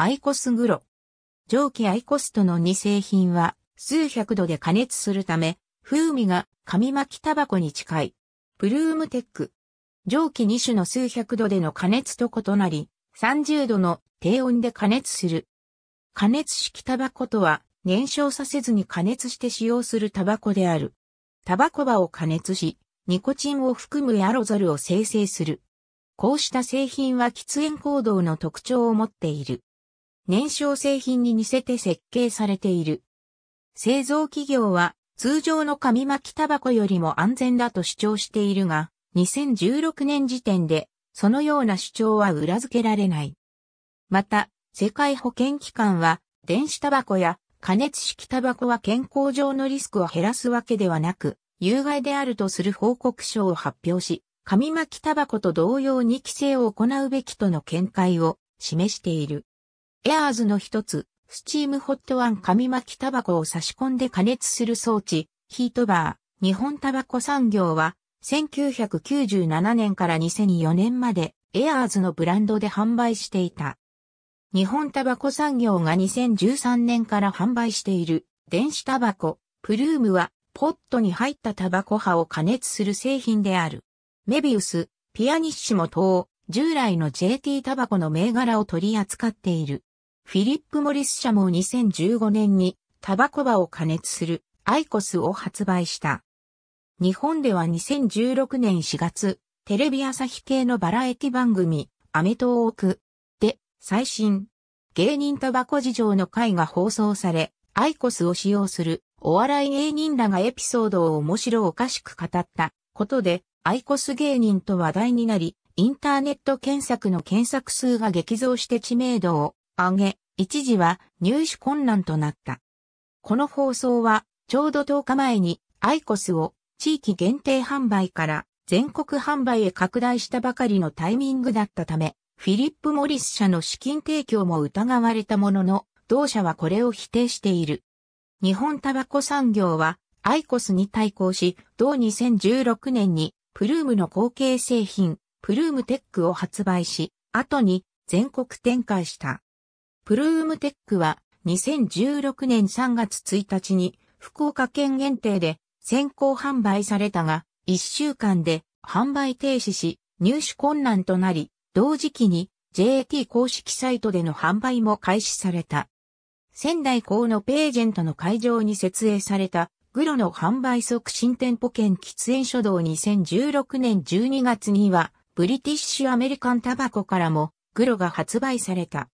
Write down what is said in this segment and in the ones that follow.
アイコスグロ。蒸気アイコスとの2製品は数百度で加熱するため、風味が紙巻きタバコに近い。プルームテック。蒸気2種の数百度での加熱と異なり、30度の低温で加熱する。加熱式タバコとは燃焼させずに加熱して使用するタバコである。タバコ葉を加熱し、ニコチンを含むアロゾルを生成する。こうした製品は喫煙行動の特徴を持っている。燃焼製品に似せて設計されている。製造企業は通常の紙巻きタバコよりも安全だと主張しているが、2016年時点でそのような主張は裏付けられない。また、世界保健機関は電子タバコや加熱式タバコは健康上のリスクを減らすわけではなく、有害であるとする報告書を発表し、紙巻きタバコと同様に規制を行うべきとの見解を示している。エアーズの一つ、スチームホットワン紙巻きタバコを差し込んで加熱する装置、ヒートバー、日本タバコ産業は、1997年から2004年まで、エアーズのブランドで販売していた。日本タバコ産業が2013年から販売している、電子タバコ、プルームは、ポットに入ったタバコ葉を加熱する製品である。メビウス、ピアニッシモ等、従来の JT タバコの銘柄を取り扱っている。フィリップ・モリス社も2015年にタバコ場を加熱するアイコスを発売した。日本では2016年4月、テレビ朝日系のバラエティ番組、アメトーークで最新芸人タバコ事情の回が放送され、アイコスを使用するお笑い芸人らがエピソードを面白おかしく語ったことで、アイコス芸人と話題になり、インターネット検索の検索数が激増して知名度を上げ、一時は入手困難となった。この放送は、ちょうど10日前に、アイコスを地域限定販売から全国販売へ拡大したばかりのタイミングだったため、フィリップ・モリス社の資金提供も疑われたものの、同社はこれを否定している。日本タバコ産業は、アイコスに対抗し、同2016年に、プルームの後継製品、プルームテックを発売し、後に全国展開した。プルームテックは2016年3月1日に福岡県限定で先行販売されたが1週間で販売停止し入手困難となり同時期に JT 公式サイトでの販売も開始された。仙台港のページェントの会場に設営されたグロの販売促進店舗券喫煙書道2016年12月にはブリティッシュアメリカンタバコからもグロが発売された。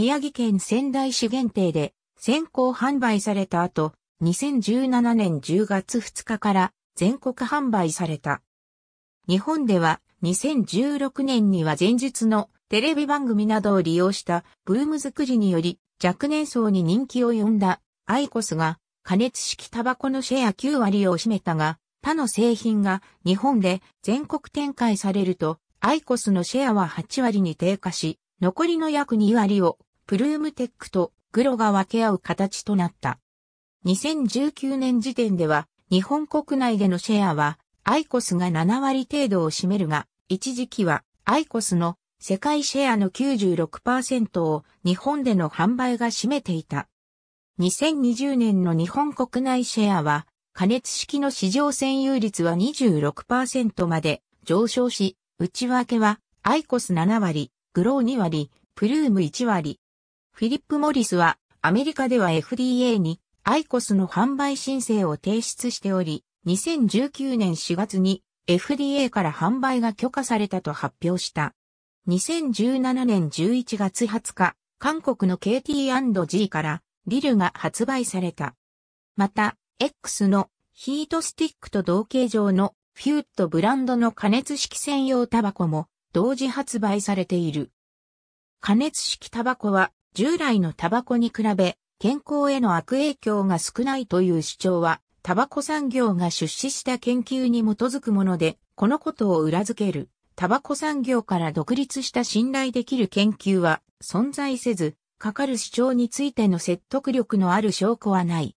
宮城県仙台市限定で先行販売された後、2017年10月2日から全国販売された。日本では2016年には前述のテレビ番組などを利用したブーム作りにより若年層に人気を呼んだアイコスが加熱式タバコのシェア9割を占めたが、他の製品が日本で全国展開されると、アイコスのシェアは8割に低下し、残りの約2割をプルームテックとグロが分け合う形となった。2019年時点では、日本国内でのシェアは、アイコスが7割程度を占めるが、一時期は、アイコスの世界シェアの96%を日本での販売が占めていた。2020年の日本国内シェアは、加熱式の市場占有率は26%まで上昇し、内訳は、アイコス7割、グロー2割、プルーム1割、フィリップ・モリスはアメリカでは FDA にアイコスの販売申請を提出しており、2019年4月に FDA から販売が許可されたと発表した。2017年11月20日、韓国の KT&G からリルが発売された。また、X のヒートスティックと同型上のフューットブランドの加熱式専用タバコも同時発売されている。加熱式タバコは従来のタバコに比べ、健康への悪影響が少ないという主張は、タバコ産業が出資した研究に基づくもので、このことを裏付ける、タバコ産業から独立した信頼できる研究は存在せず、かかる主張についての説得力のある証拠はない。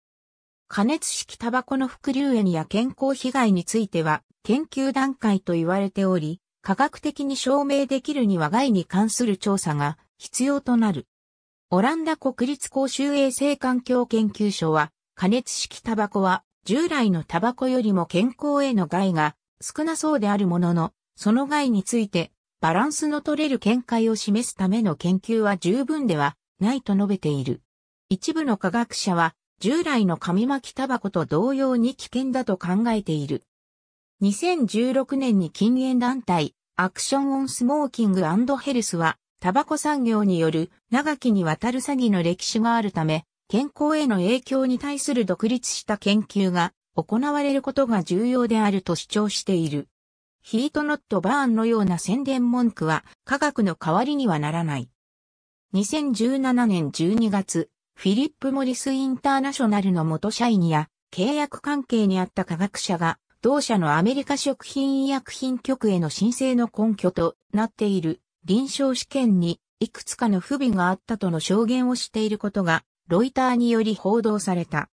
加熱式タバコの副流炎や健康被害については、研究段階と言われており、科学的に証明できるには害に関する調査が必要となる。オランダ国立公衆衛生環境研究所は、加熱式タバコは従来のタバコよりも健康への害が少なそうであるものの、その害についてバランスの取れる見解を示すための研究は十分ではないと述べている。一部の科学者は従来の紙巻きタバコと同様に危険だと考えている。2016年に禁煙団体アクション・オン・スモーキング・ヘルスはタバコ産業による長きにわたる詐欺の歴史があるため、健康への影響に対する独立した研究が行われることが重要であると主張している。ヒートノットバーンのような宣伝文句は科学の代わりにはならない。2017年12月、フィリップ・モリス・インターナショナルの元社員や契約関係にあった科学者が同社のアメリカ食品医薬品局への申請の根拠となっている臨床試験にいくつかの不備があったとの証言をしていることが、ロイターにより報道された。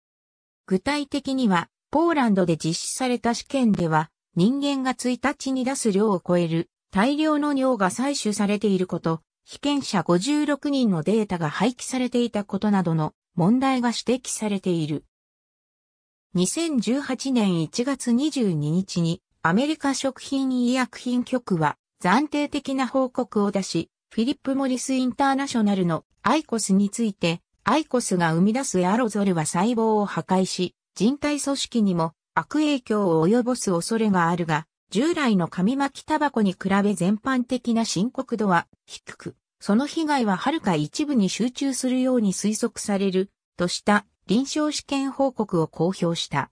具体的には、ポーランドで実施された試験では、人間が1日に出す量を超える大量の尿が採取されていること、被験者56人のデータが廃棄されていたことなどの問題が指摘されている。2018年1月22日にアメリカ食品医薬品局は暫定的な報告を出し、フィリップ・モリス・インターナショナルのアイコスについて、アイコスが生み出すエアロゾルは細胞を破壊し、人体組織にも悪影響を及ぼす恐れがあるが、従来の紙巻きタバコに比べ全般的な深刻度は低く、その被害ははるか一部に集中するように推測される、とした臨床試験報告を公表した。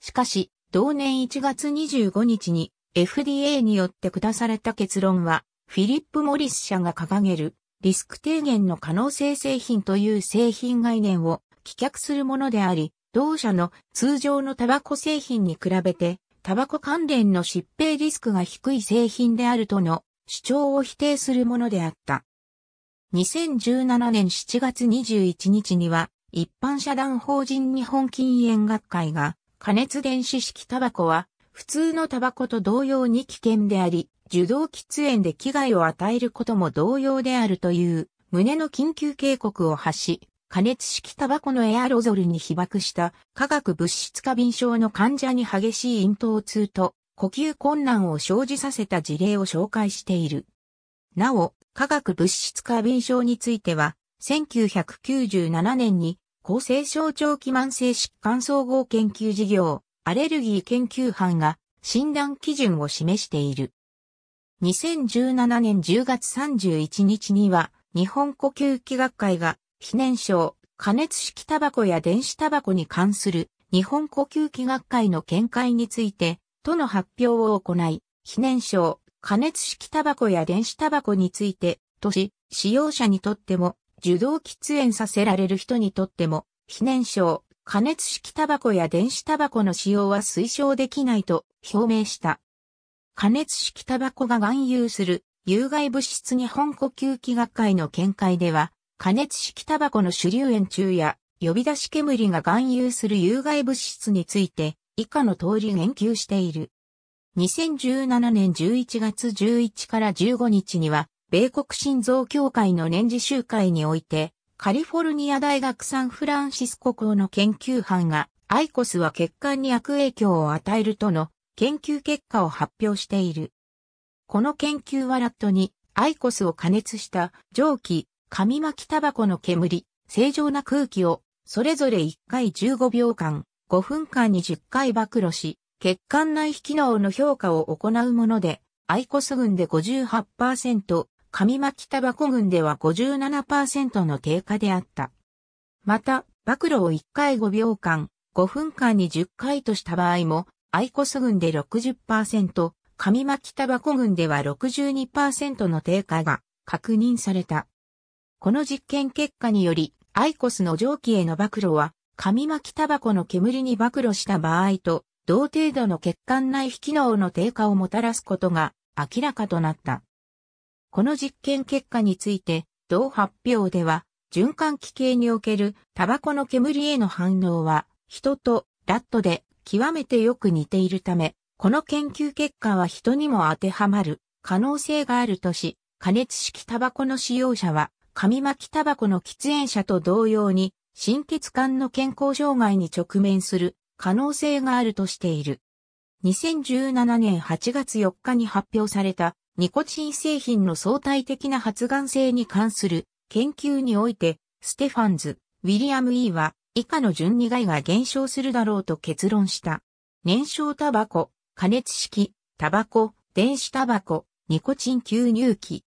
しかし、同年1月25日に FDA によって下された結論は、フィリップ・モリス社が掲げるリスク低減の可能性製品という製品概念を棄却するものであり、同社の通常のタバコ製品に比べて、タバコ関連の疾病リスクが低い製品であるとの主張を否定するものであった。2017年7月21日には、一般社団法人日本禁煙学会が、加熱電子式タバコは普通のタバコと同様に危険であり、受動喫煙で危害を与えることも同様であるという、胸の緊急警告を発し、加熱式タバコのエアロゾルに被爆した化学物質過敏症の患者に激しい咽頭痛と呼吸困難を生じさせた事例を紹介している。なお、化学物質過敏症については、1997年に厚生症長期慢性疾患総合研究事業アレルギー研究班が診断基準を示している。2017年10月31日には、日本呼吸器学会が、非燃焼、加熱式タバコや電子タバコに関する日本呼吸器学会の見解について、との発表を行い、非燃焼、加熱式タバコや電子タバコについて、とし、使用者にとっても、受動喫煙させられる人にとっても、非燃焼、加熱式タバコや電子タバコの使用は推奨できないと表明した。加熱式タバコが含有する有害物質日本呼吸器学会の見解では、加熱式タバコの主流炎中や呼び出し煙が含有する有害物質について以下の通り言及している。2017年11月11から15日には、米国心臓協会の年次集会において、カリフォルニア大学サンフランシスコ校の研究班が、アイコスは血管に悪影響を与えるとの研究結果を発表している。この研究はラットにアイコスを加熱した蒸気、紙巻きタバコの煙、正常な空気をそれぞれ1回15秒間、5分間に10回暴露し、血管内機能の評価を行うもので、アイコス群で58%、きタバコ群では57%の低下であった。また、暴露を1回5秒間、5分間に10回とした場合も、アイコス群で60%、きタバコ群では62%の低下が確認された。この実験結果により、アイコスの蒸気への暴露は、紙巻きタバコの煙に暴露した場合と、同程度の血管内皮機能の低下をもたらすことが明らかとなった。この実験結果について、同発表では、循環器系におけるタバコの煙への反応は、人とラットで極めてよく似ているため、この研究結果は人にも当てはまる可能性があるとし、加熱式タバコの使用者は、紙巻きタバコの喫煙者と同様に、心血管の健康障害に直面する可能性があるとしている。2017年8月4日に発表されたニコチン製品の相対的な発がん性に関する研究において、ステファンズ、ウィリアム・ E は以下の順に害が減少するだろうと結論した。燃焼タバコ、加熱式、タバコ、電子タバコ、ニコチン吸入器。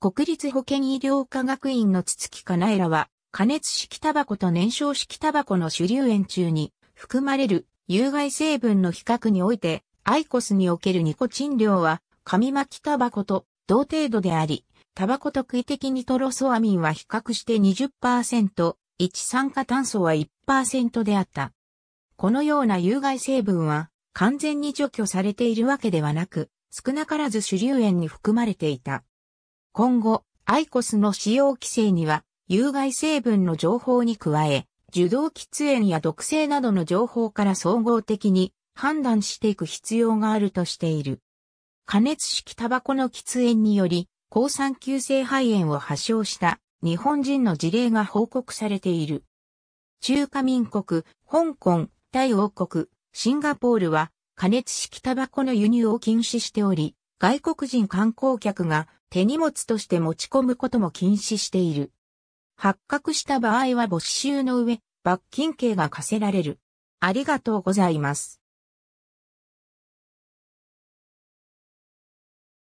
国立保健医療科学院の筒木かなえらは、加熱式タバコと燃焼式タバコの主流炎中に含まれる有害成分の比較において、アイコスにおけるニコチン量は紙巻きタバコと同程度であり、タバコ特異的にトロソアミンは比較して20%、一酸化炭素は1%であった。このような有害成分は完全に除去されているわけではなく、少なからず主流塩に含まれていた。今後、アイコスの使用規制には、有害成分の情報に加え、受動喫煙や毒性などの情報から総合的に判断していく必要があるとしている。加熱式タバコの喫煙により、抗酸球性肺炎を発症した日本人の事例が報告されている。中華民国、香港、タイ王国、シンガポールは加熱式タバコの輸入を禁止しており、外国人観光客が手荷物として持ち込むことも禁止している。発覚した場合は没収の上、罰金刑が課せられる。ありがとうございます。